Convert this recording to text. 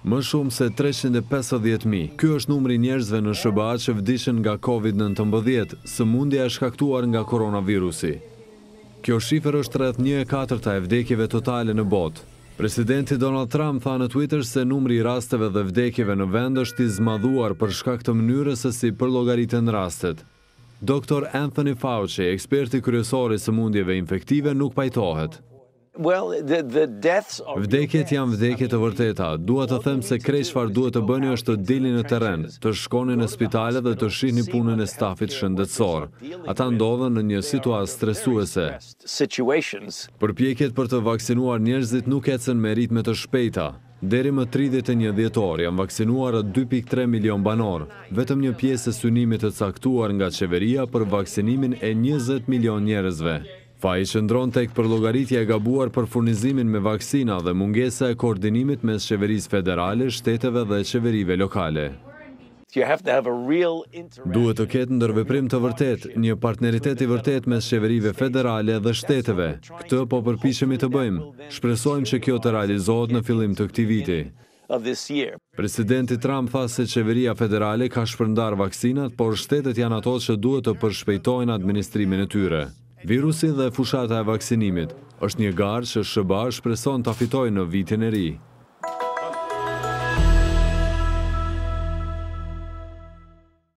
më shumë se 350.000. Kjo është numri njerëzve në shëba që vdishën nga Covid-19, së mundja e shkaktuar nga koronavirusi. Kjo shifër është rrëth një e katërta e vdekjeve totale në botë. Presidenti Donald Trump tha në Twitter se numri i rasteve dhe vdekjeve në vend është i zmadhuar për shkak të mënyrës e si për logaritën rastet. Dr. Anthony Fauci, eksperti kryesori së mundjeve infektive, nuk pajtohet. Vdekjet janë vdekjet të vërteta. Dua të them se krej shfar duhet të bëni është të dilin në teren, të shkoni në spitalet dhe të shihni punën e stafit shëndetsor. Ata ndodhen në një situatë stresuese. Përpjekjet për të vaksinuar njerëzit nuk ecen me ritme të shpejta. Deri më 31 djetor janë vaksinuar 2.3 milion banor, vetëm një piesë e sunimit të caktuar nga qeveria për vaksinimin e 20 milion njerëzve i qëndron të ekë për logaritja e gabuar për furnizimin me vaksina dhe mungese e koordinimit mes qeveris federale, shteteve dhe qeverive lokale. Duhet të ketë ndërveprim të vërtet, një partneritet i vërtet mes qeverive federale dhe shteteve. Këtë po përpishemi të bëjmë, shpresojmë që kjo të realizohet në fillim të këti viti. Presidenti Trump tha se qeveria federale ka shpërndar vaksinat, por shtetet janë ato që duhet të përshpejtojnë administrimin e tyre. Virusin dhe fushata e vaksinimit është një garë që shëbash preson të afitoj në vitin e ri.